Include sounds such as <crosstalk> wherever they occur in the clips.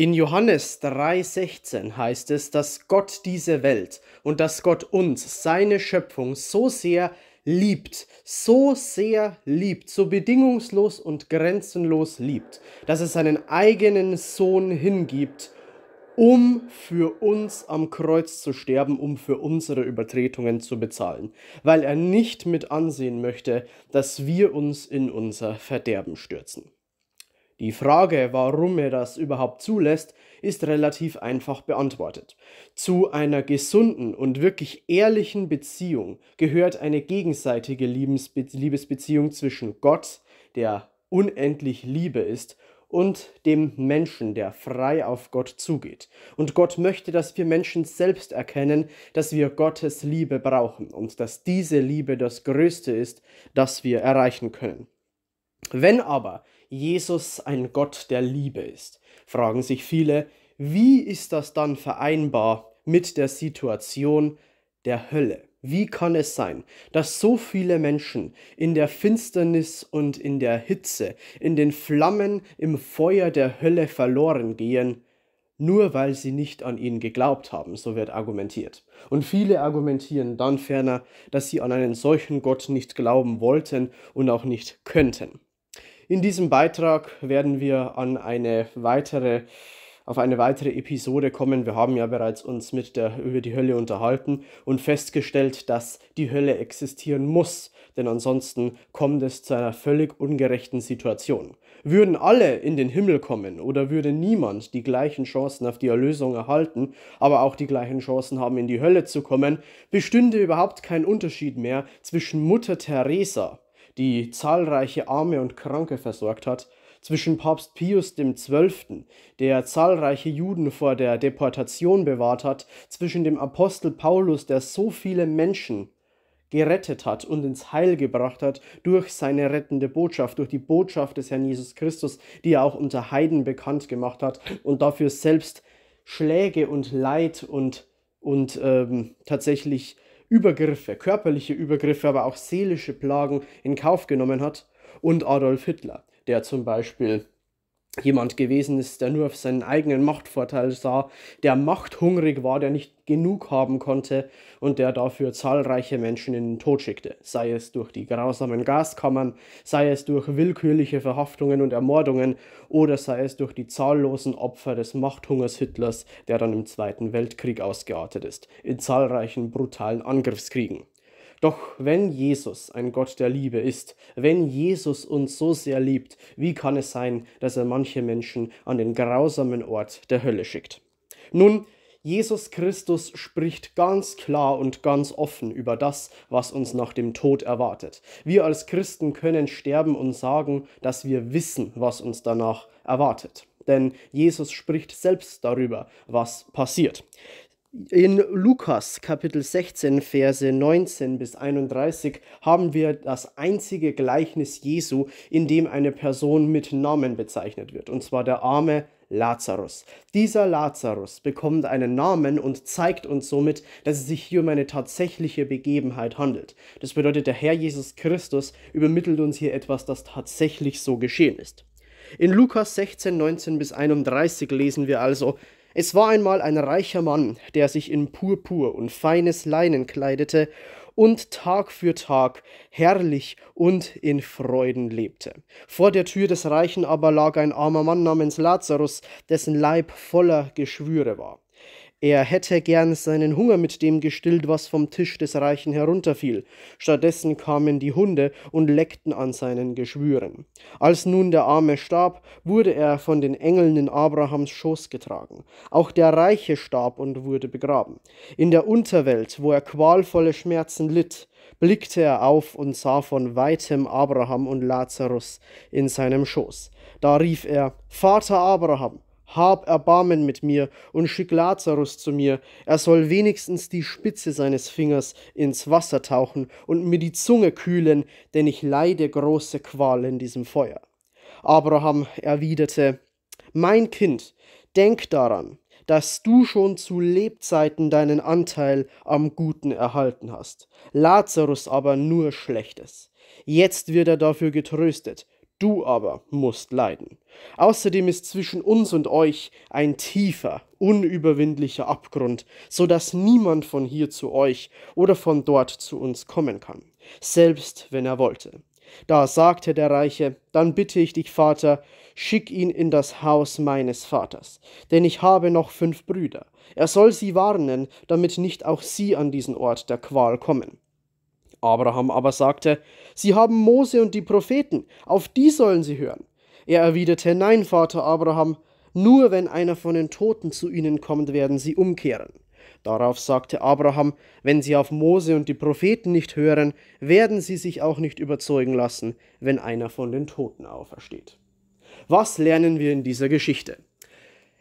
In Johannes 3:16 heißt es, dass Gott diese Welt und dass Gott uns, seine Schöpfung, so sehr liebt, so sehr liebt, so bedingungslos und grenzenlos liebt, dass es seinen eigenen Sohn hingibt, um für uns am Kreuz zu sterben, um für unsere Übertretungen zu bezahlen, weil er nicht mit ansehen möchte, dass wir uns in unser Verderben stürzen. Die Frage, warum er das überhaupt zulässt, ist relativ einfach beantwortet. Zu einer gesunden und wirklich ehrlichen Beziehung gehört eine gegenseitige Liebesbe Liebesbeziehung zwischen Gott, der unendlich Liebe ist, und dem Menschen, der frei auf Gott zugeht. Und Gott möchte, dass wir Menschen selbst erkennen, dass wir Gottes Liebe brauchen und dass diese Liebe das Größte ist, das wir erreichen können. Wenn aber Jesus ein Gott der Liebe ist, fragen sich viele, wie ist das dann vereinbar mit der Situation der Hölle? Wie kann es sein, dass so viele Menschen in der Finsternis und in der Hitze, in den Flammen, im Feuer der Hölle verloren gehen, nur weil sie nicht an ihn geglaubt haben, so wird argumentiert. Und viele argumentieren dann ferner, dass sie an einen solchen Gott nicht glauben wollten und auch nicht könnten. In diesem Beitrag werden wir an eine weitere auf eine weitere Episode kommen. Wir haben ja bereits uns mit der über die Hölle unterhalten und festgestellt, dass die Hölle existieren muss, denn ansonsten kommt es zu einer völlig ungerechten Situation. Würden alle in den Himmel kommen oder würde niemand die gleichen Chancen auf die Erlösung erhalten, aber auch die gleichen Chancen haben, in die Hölle zu kommen, bestünde überhaupt kein Unterschied mehr zwischen Mutter Teresa die zahlreiche Arme und Kranke versorgt hat, zwischen Papst Pius XII., der zahlreiche Juden vor der Deportation bewahrt hat, zwischen dem Apostel Paulus, der so viele Menschen gerettet hat und ins Heil gebracht hat durch seine rettende Botschaft, durch die Botschaft des Herrn Jesus Christus, die er auch unter Heiden bekannt gemacht hat und dafür selbst Schläge und Leid und, und ähm, tatsächlich Übergriffe, körperliche Übergriffe, aber auch seelische Plagen in Kauf genommen hat, und Adolf Hitler, der zum Beispiel jemand gewesen ist, der nur auf seinen eigenen Machtvorteil sah, der machthungrig war, der nicht genug haben konnte und der dafür zahlreiche Menschen in den Tod schickte, sei es durch die grausamen Gaskammern, sei es durch willkürliche Verhaftungen und Ermordungen oder sei es durch die zahllosen Opfer des Machthungers Hitlers, der dann im Zweiten Weltkrieg ausgeartet ist, in zahlreichen brutalen Angriffskriegen. Doch wenn Jesus ein Gott der Liebe ist, wenn Jesus uns so sehr liebt, wie kann es sein, dass er manche Menschen an den grausamen Ort der Hölle schickt? Nun, Jesus Christus spricht ganz klar und ganz offen über das, was uns nach dem Tod erwartet. Wir als Christen können sterben und sagen, dass wir wissen, was uns danach erwartet denn Jesus spricht selbst darüber, was passiert. In Lukas Kapitel 16, Verse 19 bis 31 haben wir das einzige Gleichnis Jesu, in dem eine Person mit Namen bezeichnet wird, und zwar der arme Lazarus. Dieser Lazarus bekommt einen Namen und zeigt uns somit, dass es sich hier um eine tatsächliche Begebenheit handelt. Das bedeutet, der Herr Jesus Christus übermittelt uns hier etwas, das tatsächlich so geschehen ist. In Lukas 16, 19 bis 31 lesen wir also, es war einmal ein reicher Mann, der sich in Purpur und feines Leinen kleidete und Tag für Tag herrlich und in Freuden lebte. Vor der Tür des Reichen aber lag ein armer Mann namens Lazarus, dessen Leib voller Geschwüre war. Er hätte gern seinen Hunger mit dem gestillt, was vom Tisch des Reichen herunterfiel. Stattdessen kamen die Hunde und leckten an seinen Geschwüren. Als nun der Arme starb, wurde er von den Engeln in Abrahams Schoß getragen. Auch der Reiche starb und wurde begraben. In der Unterwelt, wo er qualvolle Schmerzen litt, blickte er auf und sah von weitem Abraham und Lazarus in seinem Schoß. Da rief er Vater Abraham, hab Erbarmen mit mir und schick Lazarus zu mir, er soll wenigstens die Spitze seines Fingers ins Wasser tauchen und mir die Zunge kühlen, denn ich leide große Qual in diesem Feuer. Abraham erwiderte, Mein Kind, denk daran, dass du schon zu Lebzeiten deinen Anteil am Guten erhalten hast, Lazarus aber nur Schlechtes. Jetzt wird er dafür getröstet, du aber musst leiden. Außerdem ist zwischen uns und euch ein tiefer, unüberwindlicher Abgrund, so dass niemand von hier zu euch oder von dort zu uns kommen kann, selbst wenn er wollte. Da sagte der Reiche, dann bitte ich dich, Vater, schick ihn in das Haus meines Vaters, denn ich habe noch fünf Brüder. Er soll sie warnen, damit nicht auch sie an diesen Ort der Qual kommen. Abraham aber sagte, Sie haben Mose und die Propheten, auf die sollen sie hören. Er erwiderte, Nein, Vater Abraham, nur wenn einer von den Toten zu ihnen kommt, werden sie umkehren. Darauf sagte Abraham, wenn sie auf Mose und die Propheten nicht hören, werden sie sich auch nicht überzeugen lassen, wenn einer von den Toten aufersteht. Was lernen wir in dieser Geschichte?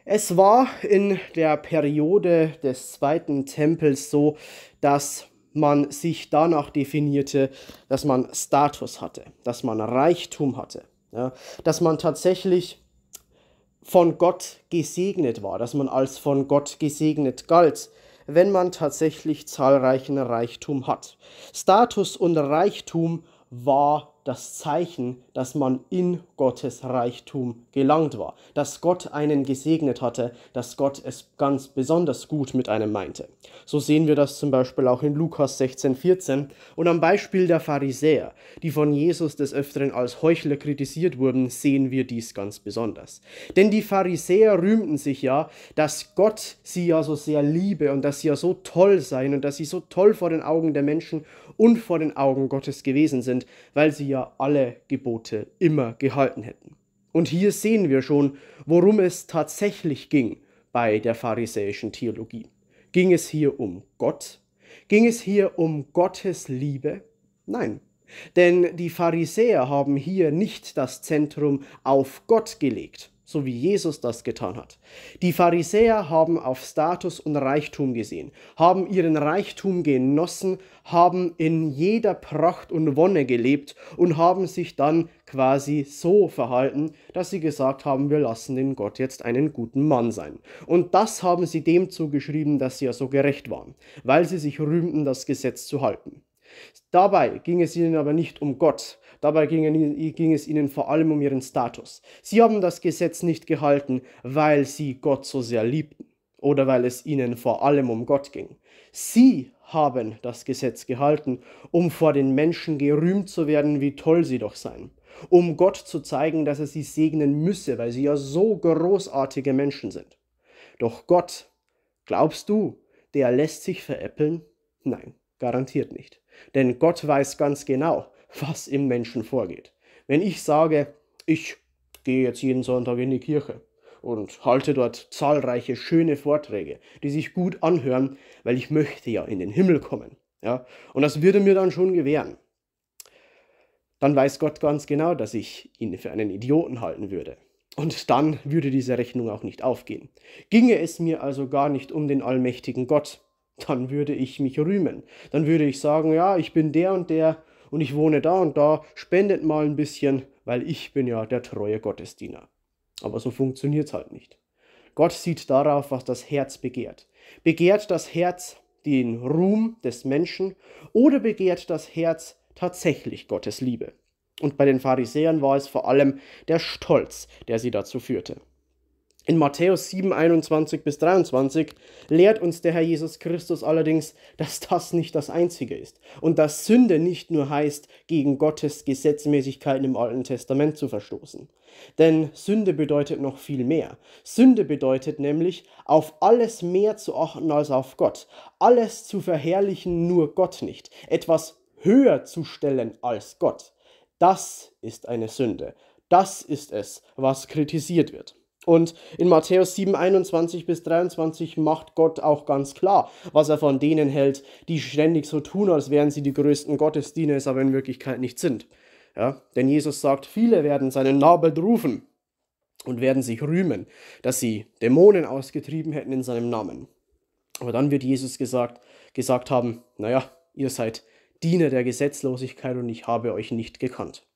Es war in der Periode des zweiten Tempels so, dass man sich danach definierte, dass man Status hatte, dass man Reichtum hatte, ja, dass man tatsächlich von Gott gesegnet war, dass man als von Gott gesegnet galt, wenn man tatsächlich zahlreichen Reichtum hat. Status und Reichtum war das Zeichen, dass man in Gottes Reichtum gelangt war, dass Gott einen gesegnet hatte, dass Gott es ganz besonders gut mit einem meinte. So sehen wir das zum Beispiel auch in Lukas 16,14. und am Beispiel der Pharisäer, die von Jesus des Öfteren als Heuchler kritisiert wurden, sehen wir dies ganz besonders. Denn die Pharisäer rühmten sich ja, dass Gott sie ja so sehr liebe und dass sie ja so toll seien und dass sie so toll vor den Augen der Menschen und vor den Augen Gottes gewesen sind, weil sie ja ja alle Gebote immer gehalten hätten. Und hier sehen wir schon, worum es tatsächlich ging bei der pharisäischen Theologie. Ging es hier um Gott? Ging es hier um Gottes Liebe? Nein, denn die Pharisäer haben hier nicht das Zentrum auf Gott gelegt, so wie Jesus das getan hat. Die Pharisäer haben auf Status und Reichtum gesehen, haben ihren Reichtum genossen, haben in jeder Pracht und Wonne gelebt und haben sich dann quasi so verhalten, dass sie gesagt haben, wir lassen den Gott jetzt einen guten Mann sein. Und das haben sie dem zugeschrieben, dass sie ja so gerecht waren, weil sie sich rühmten, das Gesetz zu halten. Dabei ging es ihnen aber nicht um Gott, Dabei ging es ihnen vor allem um ihren Status. Sie haben das Gesetz nicht gehalten, weil sie Gott so sehr liebten oder weil es ihnen vor allem um Gott ging. Sie haben das Gesetz gehalten, um vor den Menschen gerühmt zu werden, wie toll sie doch seien, um Gott zu zeigen, dass er sie segnen müsse, weil sie ja so großartige Menschen sind. Doch Gott, glaubst du, der lässt sich veräppeln? Nein, garantiert nicht. Denn Gott weiß ganz genau, was im Menschen vorgeht. Wenn ich sage, ich gehe jetzt jeden Sonntag in die Kirche und halte dort zahlreiche schöne Vorträge, die sich gut anhören, weil ich möchte ja in den Himmel kommen. Ja? Und das würde mir dann schon gewähren. Dann weiß Gott ganz genau, dass ich ihn für einen Idioten halten würde. Und dann würde diese Rechnung auch nicht aufgehen. Ginge es mir also gar nicht um den allmächtigen Gott, dann würde ich mich rühmen. Dann würde ich sagen, ja, ich bin der und der und ich wohne da und da, spendet mal ein bisschen, weil ich bin ja der treue Gottesdiener. Aber so funktioniert es halt nicht. Gott sieht darauf, was das Herz begehrt. Begehrt das Herz den Ruhm des Menschen oder begehrt das Herz tatsächlich Gottes Liebe? Und bei den Pharisäern war es vor allem der Stolz, der sie dazu führte. In Matthäus 7, 21 bis 23 lehrt uns der Herr Jesus Christus allerdings, dass das nicht das Einzige ist und dass Sünde nicht nur heißt, gegen Gottes Gesetzmäßigkeiten im Alten Testament zu verstoßen. Denn Sünde bedeutet noch viel mehr. Sünde bedeutet nämlich, auf alles mehr zu achten als auf Gott, alles zu verherrlichen, nur Gott nicht, etwas höher zu stellen als Gott. Das ist eine Sünde. Das ist es, was kritisiert wird. Und in Matthäus 7, 21 bis 23 macht Gott auch ganz klar, was er von denen hält, die ständig so tun, als wären sie die größten Gottesdiener, es aber in Wirklichkeit nicht sind. Ja? Denn Jesus sagt, viele werden seinen Namen rufen und werden sich rühmen, dass sie Dämonen ausgetrieben hätten in seinem Namen. Aber dann wird Jesus gesagt, gesagt haben, naja, ihr seid Diener der Gesetzlosigkeit und ich habe euch nicht gekannt.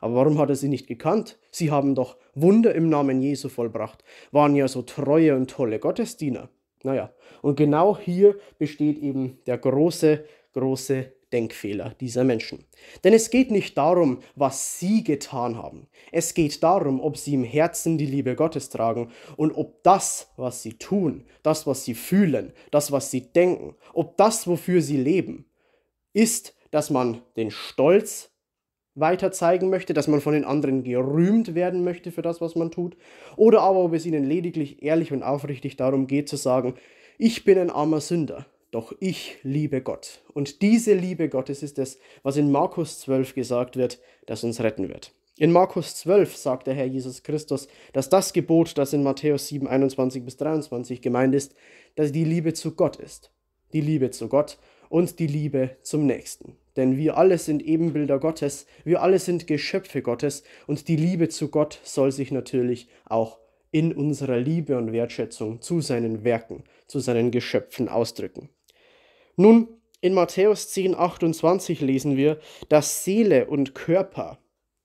Aber warum hat er sie nicht gekannt? Sie haben doch Wunder im Namen Jesu vollbracht, waren ja so treue und tolle Gottesdiener. Naja, und genau hier besteht eben der große, große Denkfehler dieser Menschen. Denn es geht nicht darum, was sie getan haben. Es geht darum, ob sie im Herzen die Liebe Gottes tragen und ob das, was sie tun, das, was sie fühlen, das, was sie denken, ob das, wofür sie leben, ist, dass man den Stolz weiter zeigen möchte, dass man von den anderen gerühmt werden möchte für das, was man tut, oder aber ob es ihnen lediglich ehrlich und aufrichtig darum geht zu sagen, ich bin ein armer Sünder, doch ich liebe Gott. Und diese Liebe Gottes ist es, was in Markus 12 gesagt wird, das uns retten wird. In Markus 12 sagt der Herr Jesus Christus, dass das Gebot, das in Matthäus 7, 21 bis 23 gemeint ist, dass die Liebe zu Gott ist. Die Liebe zu Gott und die Liebe zum Nächsten denn wir alle sind Ebenbilder Gottes, wir alle sind Geschöpfe Gottes und die Liebe zu Gott soll sich natürlich auch in unserer Liebe und Wertschätzung zu seinen Werken, zu seinen Geschöpfen ausdrücken. Nun, in Matthäus 10, 28 lesen wir, dass Seele und Körper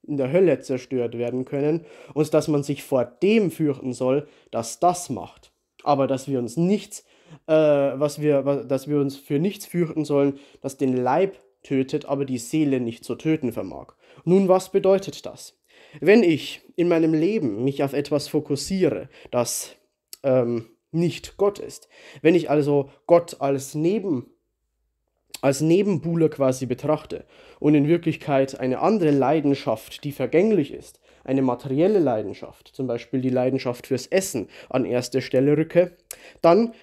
in der Hölle zerstört werden können und dass man sich vor dem fürchten soll, dass das macht. Aber dass wir uns nichts, äh, was wir, was, dass wir uns für nichts fürchten sollen, das den Leib tötet, aber die Seele nicht zu töten vermag. Nun, was bedeutet das? Wenn ich in meinem Leben mich auf etwas fokussiere, das ähm, nicht Gott ist, wenn ich also Gott als Neben als Nebenbuhler quasi betrachte und in Wirklichkeit eine andere Leidenschaft, die vergänglich ist, eine materielle Leidenschaft, zum Beispiel die Leidenschaft fürs Essen, an erste Stelle rücke, dann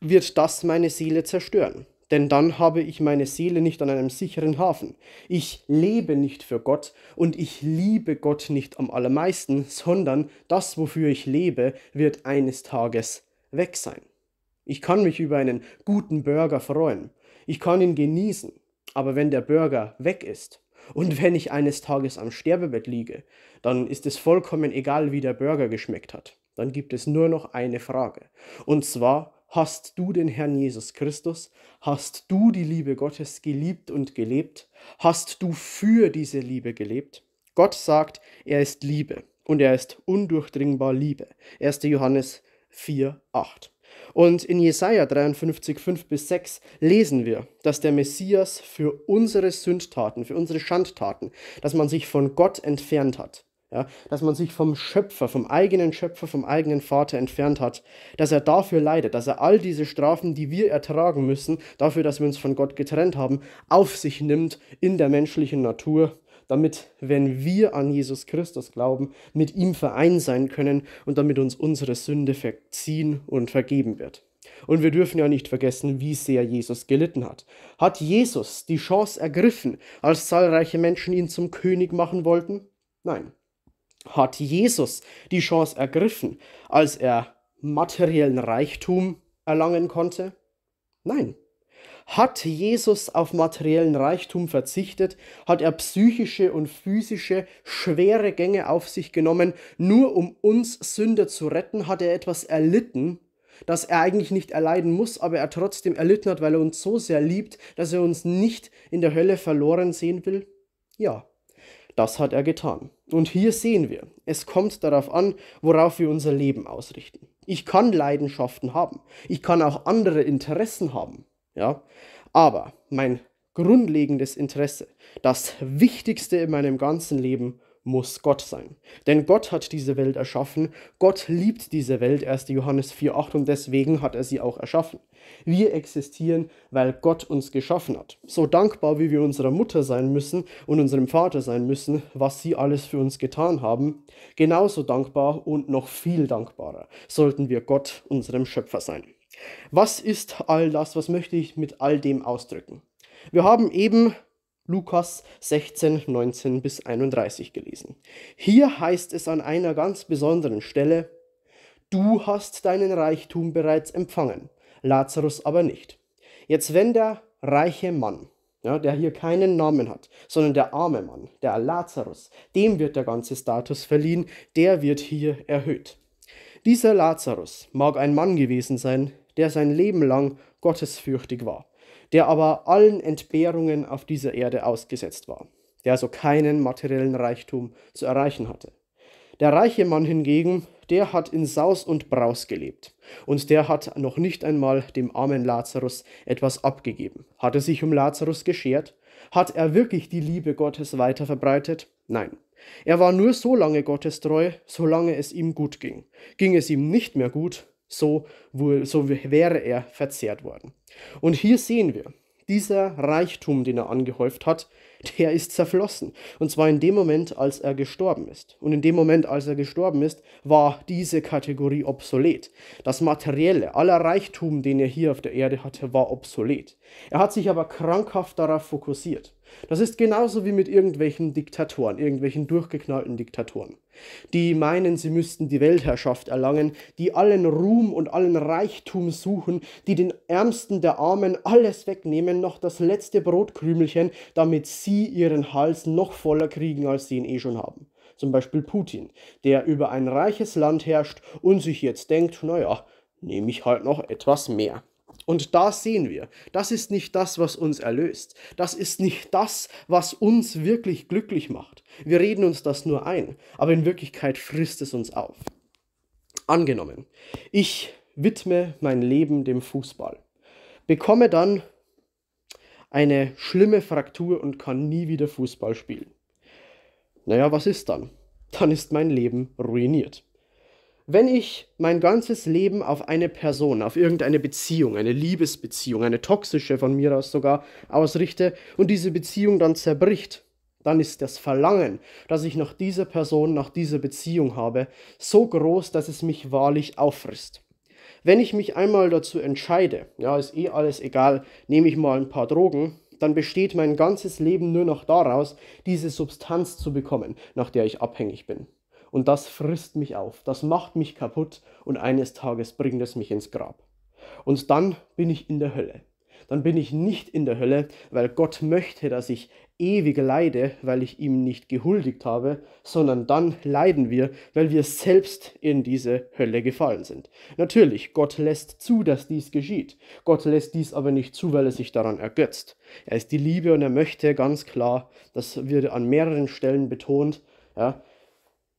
wird das meine Seele zerstören denn dann habe ich meine Seele nicht an einem sicheren Hafen. Ich lebe nicht für Gott und ich liebe Gott nicht am allermeisten, sondern das, wofür ich lebe, wird eines Tages weg sein. Ich kann mich über einen guten Burger freuen, ich kann ihn genießen, aber wenn der Burger weg ist und wenn ich eines Tages am Sterbebett liege, dann ist es vollkommen egal, wie der Burger geschmeckt hat. Dann gibt es nur noch eine Frage, und zwar, Hast du den Herrn Jesus Christus? Hast du die Liebe Gottes geliebt und gelebt? Hast du für diese Liebe gelebt? Gott sagt, er ist Liebe und er ist undurchdringbar Liebe. 1. Johannes 4, 8. Und in Jesaja 53, 5 bis 6 lesen wir, dass der Messias für unsere Sündtaten, für unsere Schandtaten, dass man sich von Gott entfernt hat, ja, dass man sich vom Schöpfer, vom eigenen Schöpfer, vom eigenen Vater entfernt hat, dass er dafür leidet, dass er all diese Strafen, die wir ertragen müssen, dafür, dass wir uns von Gott getrennt haben, auf sich nimmt in der menschlichen Natur, damit, wenn wir an Jesus Christus glauben, mit ihm vereint sein können und damit uns unsere Sünde verziehen und vergeben wird. Und wir dürfen ja nicht vergessen, wie sehr Jesus gelitten hat. Hat Jesus die Chance ergriffen, als zahlreiche Menschen ihn zum König machen wollten? Nein hat Jesus die Chance ergriffen, als er materiellen Reichtum erlangen konnte? Nein. Hat Jesus auf materiellen Reichtum verzichtet? Hat er psychische und physische schwere Gänge auf sich genommen, nur um uns Sünder zu retten? Hat er etwas erlitten, das er eigentlich nicht erleiden muss, aber er trotzdem erlitten hat, weil er uns so sehr liebt, dass er uns nicht in der Hölle verloren sehen will? Ja, das hat er getan. Und hier sehen wir, es kommt darauf an, worauf wir unser Leben ausrichten. Ich kann Leidenschaften haben. Ich kann auch andere Interessen haben. Ja? Aber mein grundlegendes Interesse, das Wichtigste in meinem ganzen Leben, muss Gott sein. Denn Gott hat diese Welt erschaffen, Gott liebt diese Welt, 1. Johannes 4.8 und deswegen hat er sie auch erschaffen. Wir existieren, weil Gott uns geschaffen hat. So dankbar, wie wir unserer Mutter sein müssen und unserem Vater sein müssen, was sie alles für uns getan haben, genauso dankbar und noch viel dankbarer sollten wir Gott, unserem Schöpfer sein. Was ist all das, was möchte ich mit all dem ausdrücken? Wir haben eben Lukas 16, 19 bis 31 gelesen. Hier heißt es an einer ganz besonderen Stelle, du hast deinen Reichtum bereits empfangen, Lazarus aber nicht. Jetzt wenn der reiche Mann, ja, der hier keinen Namen hat, sondern der arme Mann, der Lazarus, dem wird der ganze Status verliehen, der wird hier erhöht. Dieser Lazarus mag ein Mann gewesen sein, der sein Leben lang gottesfürchtig war der aber allen Entbehrungen auf dieser Erde ausgesetzt war, der also keinen materiellen Reichtum zu erreichen hatte. Der reiche Mann hingegen, der hat in Saus und Braus gelebt und der hat noch nicht einmal dem armen Lazarus etwas abgegeben. Hat er sich um Lazarus geschert? Hat er wirklich die Liebe Gottes weiter verbreitet? Nein. Er war nur so lange Gottes treu, solange es ihm gut ging. Ging es ihm nicht mehr gut, so, so wäre er verzehrt worden. Und hier sehen wir, dieser Reichtum, den er angehäuft hat, der ist zerflossen. Und zwar in dem Moment, als er gestorben ist. Und in dem Moment, als er gestorben ist, war diese Kategorie obsolet. Das Materielle, aller Reichtum, den er hier auf der Erde hatte, war obsolet. Er hat sich aber krankhaft darauf fokussiert. Das ist genauso wie mit irgendwelchen Diktatoren, irgendwelchen durchgeknallten Diktatoren, die meinen, sie müssten die Weltherrschaft erlangen, die allen Ruhm und allen Reichtum suchen, die den Ärmsten der Armen alles wegnehmen, noch das letzte Brotkrümelchen, damit sie ihren Hals noch voller kriegen, als sie ihn eh schon haben. Zum Beispiel Putin, der über ein reiches Land herrscht und sich jetzt denkt, naja, nehme ich halt noch etwas mehr. Und da sehen wir, das ist nicht das, was uns erlöst. Das ist nicht das, was uns wirklich glücklich macht. Wir reden uns das nur ein, aber in Wirklichkeit frisst es uns auf. Angenommen, ich widme mein Leben dem Fußball, bekomme dann eine schlimme Fraktur und kann nie wieder Fußball spielen. Naja, was ist dann? Dann ist mein Leben ruiniert wenn ich mein ganzes Leben auf eine Person, auf irgendeine Beziehung, eine Liebesbeziehung, eine toxische von mir aus sogar ausrichte und diese Beziehung dann zerbricht, dann ist das Verlangen, das ich nach dieser Person, nach dieser Beziehung habe, so groß, dass es mich wahrlich auffrisst. Wenn ich mich einmal dazu entscheide, ja, ist eh alles egal, nehme ich mal ein paar Drogen, dann besteht mein ganzes Leben nur noch daraus, diese Substanz zu bekommen, nach der ich abhängig bin und das frisst mich auf, das macht mich kaputt und eines Tages bringt es mich ins Grab. Und dann bin ich in der Hölle. Dann bin ich nicht in der Hölle, weil Gott möchte, dass ich ewig leide, weil ich ihm nicht gehuldigt habe, sondern dann leiden wir, weil wir selbst in diese Hölle gefallen sind. Natürlich, Gott lässt zu, dass dies geschieht. Gott lässt dies aber nicht zu, weil er sich daran ergötzt. Er ist die Liebe und er möchte ganz klar, das wird an mehreren Stellen betont, ja,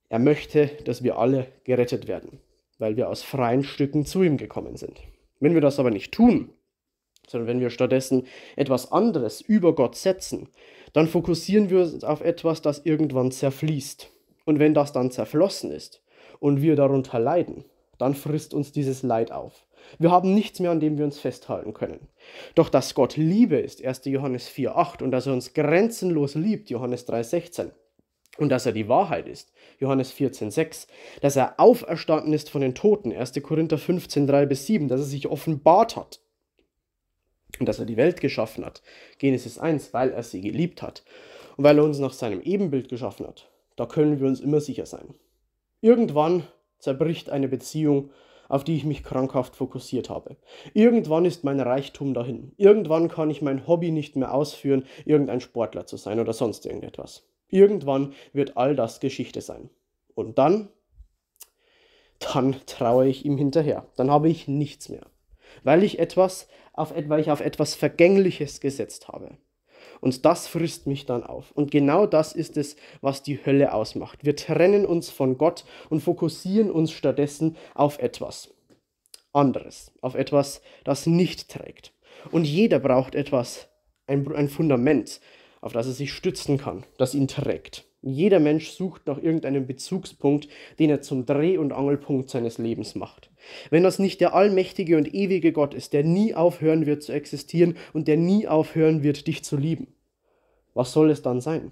er möchte, dass wir alle gerettet werden, weil wir aus freien Stücken zu ihm gekommen sind. Wenn wir das aber nicht tun, sondern wenn wir stattdessen etwas anderes über Gott setzen, dann fokussieren wir uns auf etwas, das irgendwann zerfließt. Und wenn das dann zerflossen ist und wir darunter leiden, dann frisst uns dieses Leid auf. Wir haben nichts mehr, an dem wir uns festhalten können. Doch dass Gott Liebe ist, 1. Johannes 4.8, und dass er uns grenzenlos liebt, Johannes 3.16, und dass er die Wahrheit ist. Johannes 14,6. Dass er auferstanden ist von den Toten. 1. Korinther 15, 3 bis 7. Dass er sich offenbart hat. Und dass er die Welt geschaffen hat. Genesis 1, weil er sie geliebt hat. Und weil er uns nach seinem Ebenbild geschaffen hat. Da können wir uns immer sicher sein. Irgendwann zerbricht eine Beziehung, auf die ich mich krankhaft fokussiert habe. Irgendwann ist mein Reichtum dahin. Irgendwann kann ich mein Hobby nicht mehr ausführen, irgendein Sportler zu sein oder sonst irgendetwas. Irgendwann wird all das Geschichte sein. Und dann, dann traue ich ihm hinterher. Dann habe ich nichts mehr, weil ich etwas auf, weil ich auf etwas Vergängliches gesetzt habe. Und das frisst mich dann auf. Und genau das ist es, was die Hölle ausmacht. Wir trennen uns von Gott und fokussieren uns stattdessen auf etwas anderes, auf etwas, das nicht trägt. Und jeder braucht etwas, ein, ein Fundament, auf das er sich stützen kann, das ihn trägt. Jeder Mensch sucht nach irgendeinem Bezugspunkt, den er zum Dreh- und Angelpunkt seines Lebens macht. Wenn das nicht der allmächtige und ewige Gott ist, der nie aufhören wird zu existieren und der nie aufhören wird, dich zu lieben, was soll es dann sein?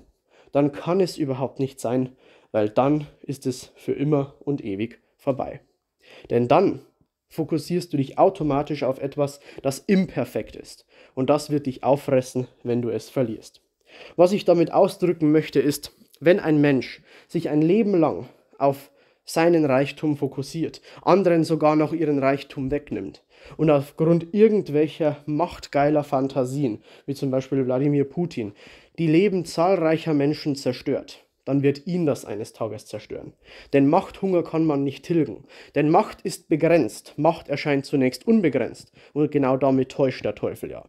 Dann kann es überhaupt nicht sein, weil dann ist es für immer und ewig vorbei. Denn dann fokussierst du dich automatisch auf etwas, das imperfekt ist. Und das wird dich auffressen, wenn du es verlierst. Was ich damit ausdrücken möchte ist, wenn ein Mensch sich ein Leben lang auf seinen Reichtum fokussiert, anderen sogar noch ihren Reichtum wegnimmt und aufgrund irgendwelcher machtgeiler Fantasien, wie zum Beispiel Wladimir Putin, die Leben zahlreicher Menschen zerstört, dann wird ihn das eines Tages zerstören. Denn Machthunger kann man nicht tilgen. Denn Macht ist begrenzt. Macht erscheint zunächst unbegrenzt. Und genau damit täuscht der Teufel ja.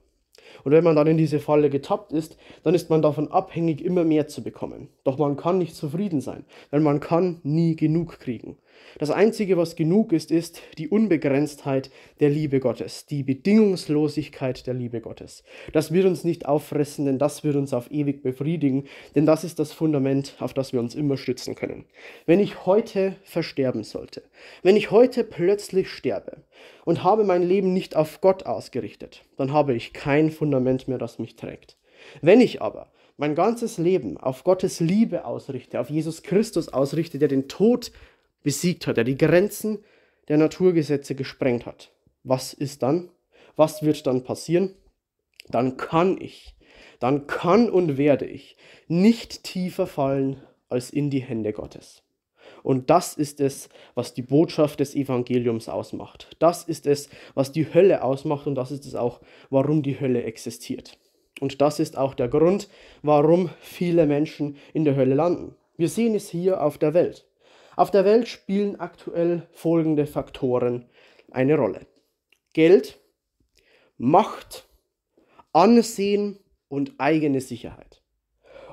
Und wenn man dann in diese Falle getappt ist, dann ist man davon abhängig, immer mehr zu bekommen. Doch man kann nicht zufrieden sein, denn man kann nie genug kriegen. Das Einzige, was genug ist, ist die Unbegrenztheit der Liebe Gottes, die Bedingungslosigkeit der Liebe Gottes. Das wird uns nicht auffressen, denn das wird uns auf ewig befriedigen, denn das ist das Fundament, auf das wir uns immer stützen können. Wenn ich heute versterben sollte, wenn ich heute plötzlich sterbe und habe mein Leben nicht auf Gott ausgerichtet, dann habe ich kein Fundament mehr, das mich trägt. Wenn ich aber mein ganzes Leben auf Gottes Liebe ausrichte, auf Jesus Christus ausrichte, der den Tod besiegt hat, der die Grenzen der Naturgesetze gesprengt hat. Was ist dann? Was wird dann passieren? Dann kann ich, dann kann und werde ich nicht tiefer fallen als in die Hände Gottes. Und das ist es, was die Botschaft des Evangeliums ausmacht. Das ist es, was die Hölle ausmacht und das ist es auch, warum die Hölle existiert. Und das ist auch der Grund, warum viele Menschen in der Hölle landen. Wir sehen es hier auf der Welt. Auf der Welt spielen aktuell folgende Faktoren eine Rolle. Geld, Macht, Ansehen und eigene Sicherheit.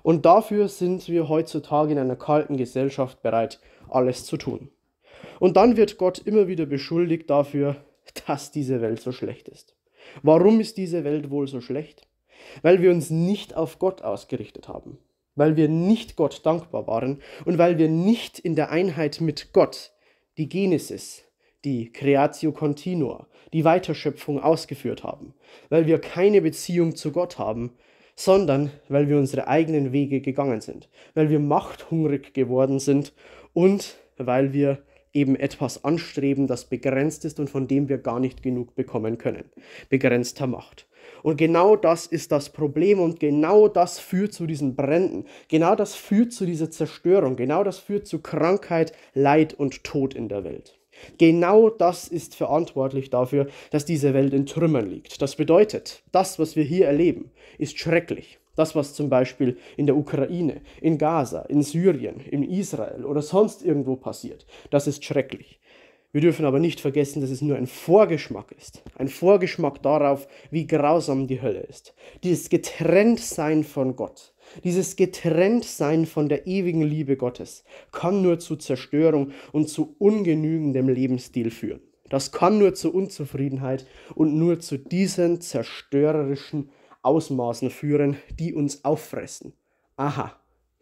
Und dafür sind wir heutzutage in einer kalten Gesellschaft bereit, alles zu tun. Und dann wird Gott immer wieder beschuldigt dafür, <laughs> dass diese Welt so schlecht ist. Warum ist diese Welt wohl so schlecht? Weil wir uns nicht auf Gott ausgerichtet haben weil wir nicht Gott dankbar waren und weil wir nicht in der Einheit mit Gott die Genesis, die Creatio Continua, die Weiterschöpfung ausgeführt haben, weil wir keine Beziehung zu Gott haben, sondern weil wir unsere eigenen Wege gegangen sind, weil wir machthungrig geworden sind und weil wir eben etwas anstreben, das begrenzt ist und von dem wir gar nicht genug bekommen können. Begrenzter Macht. Und genau das ist das Problem und genau das führt zu diesen Bränden. Genau das führt zu dieser Zerstörung. Genau das führt zu Krankheit, Leid und Tod in der Welt. Genau das ist verantwortlich dafür, dass diese Welt in Trümmern liegt. Das bedeutet, das, was wir hier erleben, ist schrecklich. Das, was zum Beispiel in der Ukraine, in Gaza, in Syrien, in Israel oder sonst irgendwo passiert, das ist schrecklich. Wir dürfen aber nicht vergessen, dass es nur ein Vorgeschmack ist. Ein Vorgeschmack darauf, wie grausam die Hölle ist. Dieses Getrenntsein von Gott, dieses Getrenntsein von der ewigen Liebe Gottes kann nur zu Zerstörung und zu ungenügendem Lebensstil führen. Das kann nur zu Unzufriedenheit und nur zu diesen zerstörerischen Ausmaßen führen, die uns auffressen. Aha.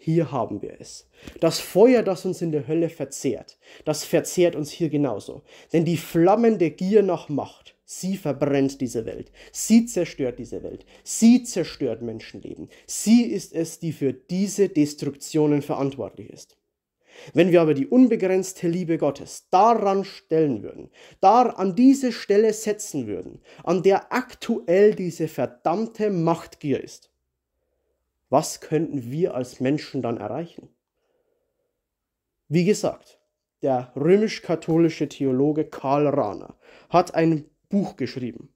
Hier haben wir es. Das Feuer, das uns in der Hölle verzehrt, das verzehrt uns hier genauso. Denn die flammende Gier nach Macht, sie verbrennt diese Welt. Sie zerstört diese Welt. Sie zerstört Menschenleben. Sie ist es, die für diese Destruktionen verantwortlich ist. Wenn wir aber die unbegrenzte Liebe Gottes daran stellen würden, da an diese Stelle setzen würden, an der aktuell diese verdammte Machtgier ist, was könnten wir als Menschen dann erreichen? Wie gesagt, der römisch-katholische Theologe Karl Rahner hat ein Buch geschrieben.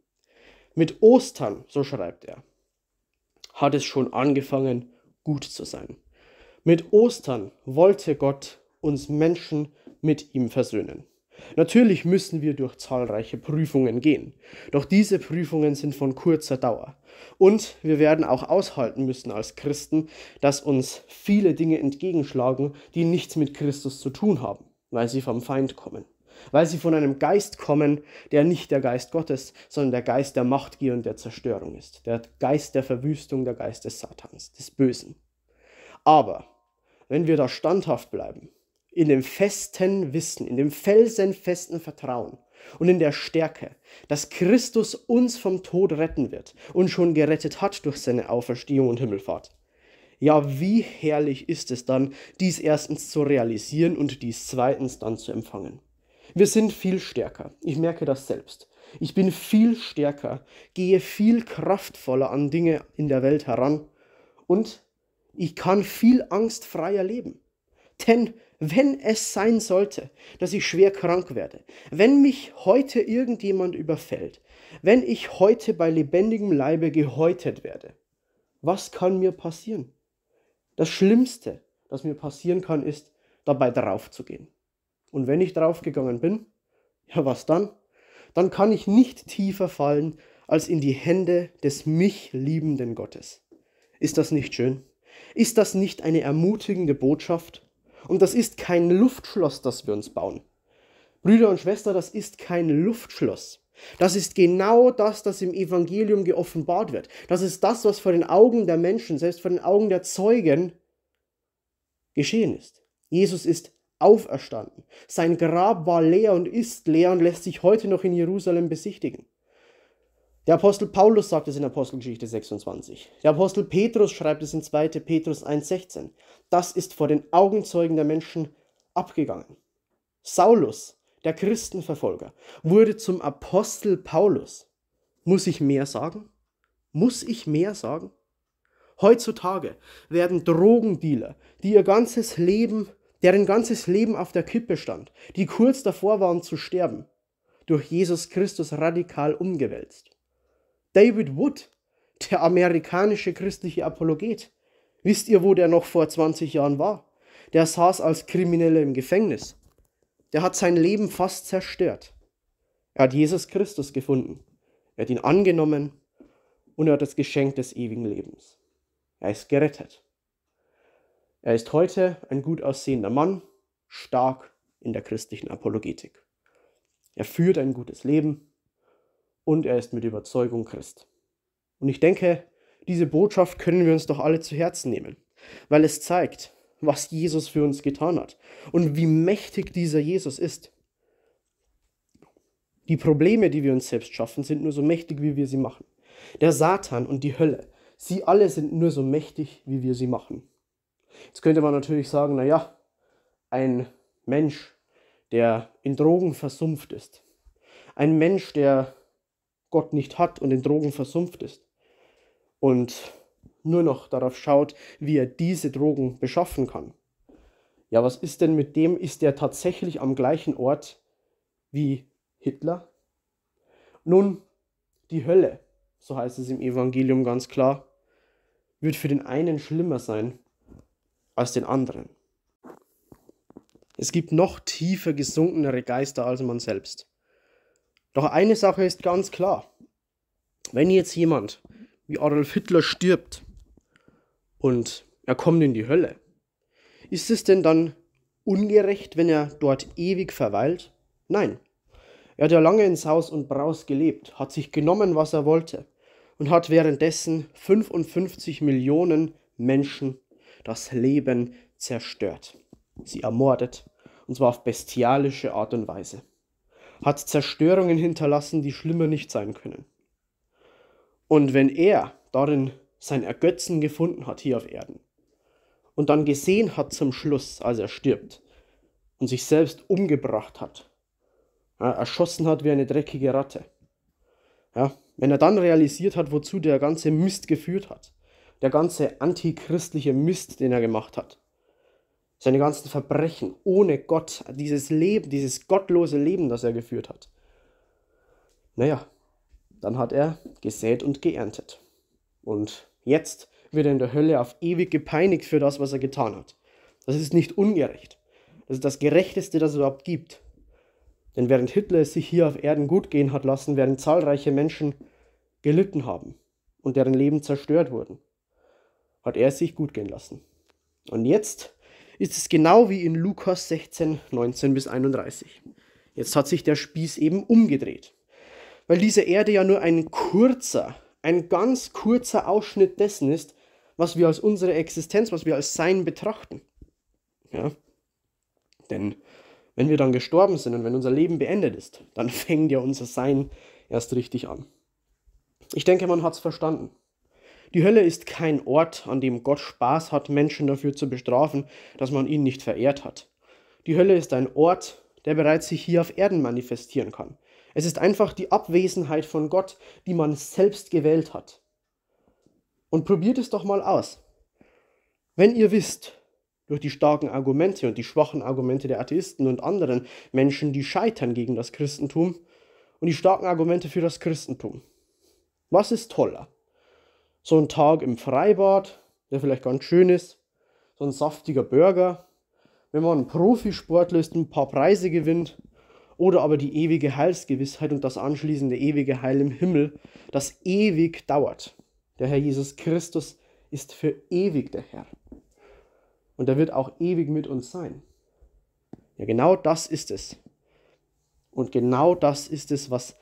Mit Ostern, so schreibt er, hat es schon angefangen, gut zu sein. Mit Ostern wollte Gott uns Menschen mit ihm versöhnen. Natürlich müssen wir durch zahlreiche Prüfungen gehen, doch diese Prüfungen sind von kurzer Dauer. Und wir werden auch aushalten müssen als Christen, dass uns viele Dinge entgegenschlagen, die nichts mit Christus zu tun haben, weil sie vom Feind kommen, weil sie von einem Geist kommen, der nicht der Geist Gottes, sondern der Geist der Machtgier und der Zerstörung ist, der Geist der Verwüstung, der Geist des Satans, des Bösen. Aber wenn wir da standhaft bleiben, in dem festen Wissen, in dem felsenfesten Vertrauen und in der Stärke, dass Christus uns vom Tod retten wird und schon gerettet hat durch seine Auferstehung und Himmelfahrt. Ja, wie herrlich ist es dann, dies erstens zu realisieren und dies zweitens dann zu empfangen. Wir sind viel stärker. Ich merke das selbst. Ich bin viel stärker, gehe viel kraftvoller an Dinge in der Welt heran und ich kann viel angstfreier leben. Denn wenn es sein sollte, dass ich schwer krank werde, wenn mich heute irgendjemand überfällt, wenn ich heute bei lebendigem Leibe gehäutet werde, was kann mir passieren? Das Schlimmste, das mir passieren kann, ist, dabei draufzugehen. Und wenn ich draufgegangen bin, ja was dann? Dann kann ich nicht tiefer fallen als in die Hände des mich liebenden Gottes. Ist das nicht schön? Ist das nicht eine ermutigende Botschaft? Und das ist kein Luftschloss, das wir uns bauen. Brüder und Schwestern, das ist kein Luftschloss. Das ist genau das, das im Evangelium geoffenbart wird. Das ist das, was vor den Augen der Menschen, selbst vor den Augen der Zeugen geschehen ist. Jesus ist auferstanden. Sein Grab war leer und ist leer und lässt sich heute noch in Jerusalem besichtigen. Der Apostel Paulus sagt es in Apostelgeschichte 26. Der Apostel Petrus schreibt es in 2. Petrus 1,16. Das ist vor den Augenzeugen der Menschen abgegangen. Saulus, der Christenverfolger, wurde zum Apostel Paulus. Muss ich mehr sagen? Muss ich mehr sagen? Heutzutage werden Drogendealer, die ihr ganzes Leben, deren ganzes Leben auf der Kippe stand, die kurz davor waren zu sterben, durch Jesus Christus radikal umgewälzt. David Wood, der amerikanische christliche Apologet. Wisst ihr, wo der noch vor 20 Jahren war? Der saß als Krimineller im Gefängnis. Der hat sein Leben fast zerstört. Er hat Jesus Christus gefunden. Er hat ihn angenommen und er hat das Geschenk des ewigen Lebens. Er ist gerettet. Er ist heute ein gut aussehender Mann, stark in der christlichen Apologetik. Er führt ein gutes Leben und er ist mit Überzeugung Christ. Und ich denke, diese Botschaft können wir uns doch alle zu Herzen nehmen, weil es zeigt, was Jesus für uns getan hat und wie mächtig dieser Jesus ist. Die Probleme, die wir uns selbst schaffen, sind nur so mächtig, wie wir sie machen. Der Satan und die Hölle, sie alle sind nur so mächtig, wie wir sie machen. Jetzt könnte man natürlich sagen, naja, ein Mensch, der in Drogen versumpft ist, ein Mensch, der Gott nicht hat und in Drogen versumpft ist. Und nur noch darauf schaut, wie er diese Drogen beschaffen kann. Ja, was ist denn mit dem? Ist der tatsächlich am gleichen Ort wie Hitler? Nun, die Hölle, so heißt es im Evangelium ganz klar, wird für den einen schlimmer sein als den anderen. Es gibt noch tiefer gesunkenere Geister als man selbst. Doch eine Sache ist ganz klar. Wenn jetzt jemand wie Adolf Hitler stirbt und er kommt in die Hölle, ist es denn dann ungerecht, wenn er dort ewig verweilt? Nein. Er hat ja lange in Saus und Braus gelebt, hat sich genommen, was er wollte und hat währenddessen 55 Millionen Menschen das Leben zerstört, sie ermordet, und zwar auf bestialische Art und Weise hat Zerstörungen hinterlassen, die schlimmer nicht sein können. Und wenn er darin sein Ergötzen gefunden hat hier auf Erden und dann gesehen hat zum Schluss, als er stirbt und sich selbst umgebracht hat, ja, erschossen hat wie eine dreckige Ratte, ja, wenn er dann realisiert hat, wozu der ganze Mist geführt hat, der ganze antichristliche Mist, den er gemacht hat, seine ganzen Verbrechen ohne Gott, dieses Leben, dieses gottlose Leben, das er geführt hat. Naja, dann hat er gesät und geerntet. Und jetzt wird er in der Hölle auf ewig gepeinigt für das, was er getan hat. Das ist nicht ungerecht. Das ist das Gerechteste, das es überhaupt gibt. Denn während Hitler es sich hier auf Erden gut gehen hat lassen, während zahlreiche Menschen gelitten haben und deren Leben zerstört wurden, hat er es sich gut gehen lassen. Und jetzt ist es genau wie in Lukas 16, 19 bis 31. Jetzt hat sich der Spieß eben umgedreht, weil diese Erde ja nur ein kurzer, ein ganz kurzer Ausschnitt dessen ist, was wir als unsere Existenz, was wir als Sein betrachten. Ja? Denn wenn wir dann gestorben sind und wenn unser Leben beendet ist, dann <laughs> fängt ja unser Sein erst richtig an. Ich denke, man hat es verstanden. Die Hölle ist kein Ort, an dem Gott Spaß hat, Menschen dafür zu bestrafen, dass man ihn nicht verehrt hat. Die Hölle ist ein Ort, der bereits sich hier auf Erden manifestieren kann. Es ist einfach die Abwesenheit von Gott, die man selbst gewählt hat. Und probiert es doch mal aus. Wenn ihr wisst, durch die starken Argumente und die schwachen Argumente der Atheisten und anderen Menschen, die scheitern gegen das Christentum, und die starken Argumente für das Christentum, was ist toller? so ein Tag im Freibad, der vielleicht ganz schön ist, so ein saftiger Burger, wenn man einen Profisportler ist, ein paar Preise gewinnt oder aber die ewige Heilsgewissheit und das anschließende ewige Heil im Himmel, das ewig dauert. Der Herr Jesus Christus ist für ewig der Herr. Und er wird auch ewig mit uns sein. Ja, genau das ist es. Und genau das ist es, was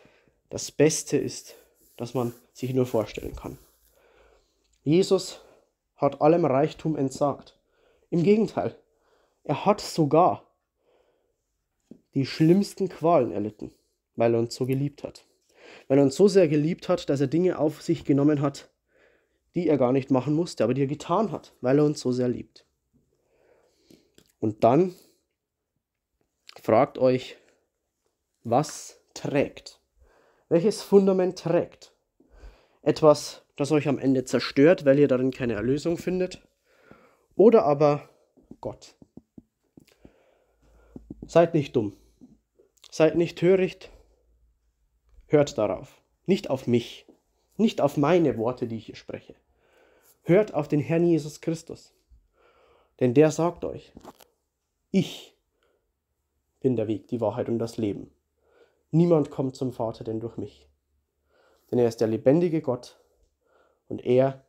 das Beste ist, das man sich nur vorstellen kann. Jesus hat allem Reichtum entsagt. Im Gegenteil, er hat sogar die schlimmsten Qualen erlitten, weil er uns so geliebt hat. Weil er uns so sehr geliebt hat, dass er Dinge auf sich genommen hat, die er gar nicht machen musste, aber die er getan hat, weil er uns so sehr liebt. Und dann fragt euch, was trägt? Welches Fundament trägt? Etwas das euch am Ende zerstört, weil ihr darin keine Erlösung findet, oder aber Gott. Seid nicht dumm, seid nicht töricht, hört darauf, nicht auf mich, nicht auf meine Worte, die ich hier spreche. Hört auf den Herrn Jesus Christus, denn der sagt euch, ich bin der Weg, die Wahrheit und das Leben. Niemand kommt zum Vater denn durch mich. Denn er ist der lebendige Gott, und er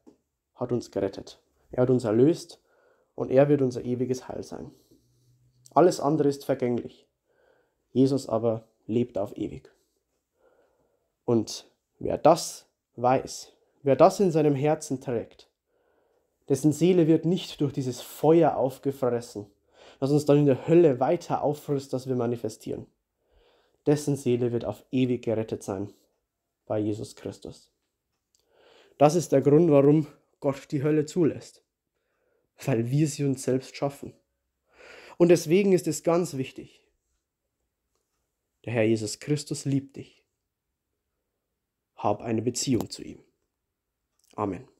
hat uns gerettet. Er hat uns erlöst und er wird unser ewiges Heil sein. Alles andere ist vergänglich. Jesus aber lebt auf ewig. Und wer das weiß, wer das in seinem Herzen trägt, dessen Seele wird nicht durch dieses Feuer aufgefressen, das uns dann in der Hölle weiter auffrisst, das wir manifestieren. Dessen Seele wird auf ewig gerettet sein bei Jesus Christus. Das ist der Grund, warum Gott die Hölle zulässt, weil wir sie uns selbst schaffen. Und deswegen ist es ganz wichtig, der Herr Jesus Christus liebt dich. Hab eine Beziehung zu ihm. Amen.